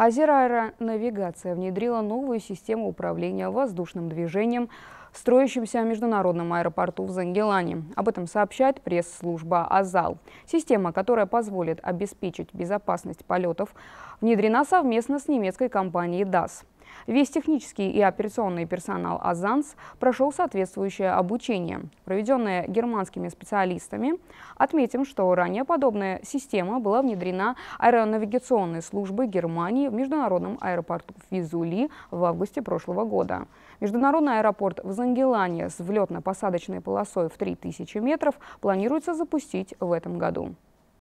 Азера Аэронавигация внедрила новую систему управления воздушным движением в строящемся международном аэропорту в Зангелане. Об этом сообщает пресс-служба «Азал». Система, которая позволит обеспечить безопасность полетов, внедрена совместно с немецкой компанией «ДАС». Весь технический и операционный персонал «Азанс» прошел соответствующее обучение, проведенное германскими специалистами. Отметим, что ранее подобная система была внедрена аэронавигационной службой Германии в международном аэропорту Визули в августе прошлого года. Международный аэропорт в Зангелане с взлетно посадочной полосой в 3000 метров планируется запустить в этом году.